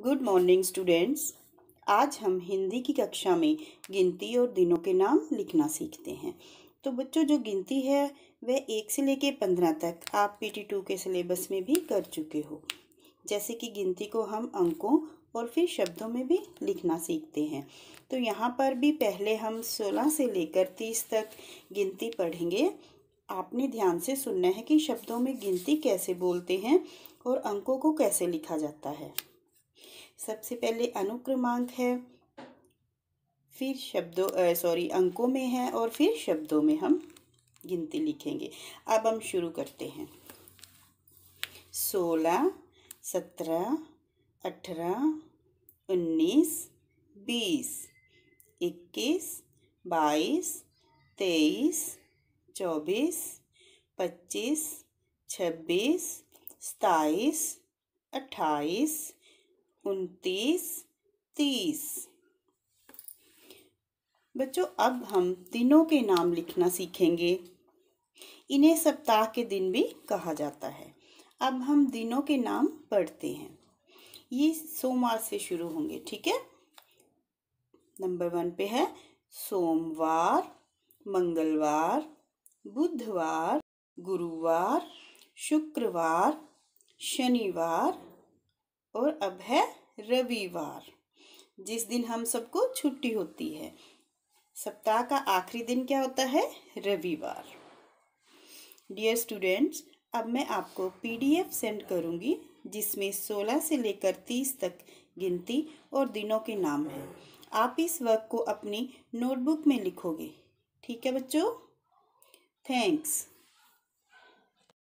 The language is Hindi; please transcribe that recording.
गुड मॉर्निंग स्टूडेंट्स आज हम हिंदी की कक्षा में गिनती और दिनों के नाम लिखना सीखते हैं तो बच्चों जो गिनती है वह एक से लेकर पंद्रह तक आप पी टी टू के सिलेबस में भी कर चुके हो जैसे कि गिनती को हम अंकों और फिर शब्दों में भी लिखना सीखते हैं तो यहाँ पर भी पहले हम सोलह से लेकर तीस तक गिनती पढ़ेंगे आपने ध्यान से सुनना है कि शब्दों में गिनती कैसे बोलते हैं और अंकों को कैसे लिखा जाता है सबसे पहले अनुक्रमांक है फिर शब्दों सॉरी अंकों में है और फिर शब्दों में हम गिनती लिखेंगे अब हम शुरू करते हैं सोलह सत्रह अठारह उन्नीस बीस इक्कीस बाईस तेईस चौबीस पच्चीस छब्बीस सताईस अट्ठाईस उनतीस तीस बच्चों अब हम दिनों के नाम लिखना सीखेंगे इन्हें सप्ताह के दिन भी कहा जाता है अब हम दिनों के नाम पढ़ते हैं ये सोमवार से शुरू होंगे ठीक है नंबर वन पे है सोमवार मंगलवार बुधवार गुरुवार शुक्रवार शनिवार और अब है रविवार जिस दिन हम सबको छुट्टी होती है सप्ताह का आखिरी दिन क्या होता है रविवार डियर स्टूडेंट्स अब मैं आपको पीडीएफ सेंड करूंगी जिसमें 16 से लेकर 30 तक गिनती और दिनों के नाम हैं आप इस वर्क को अपनी नोटबुक में लिखोगे ठीक है बच्चों थैंक्स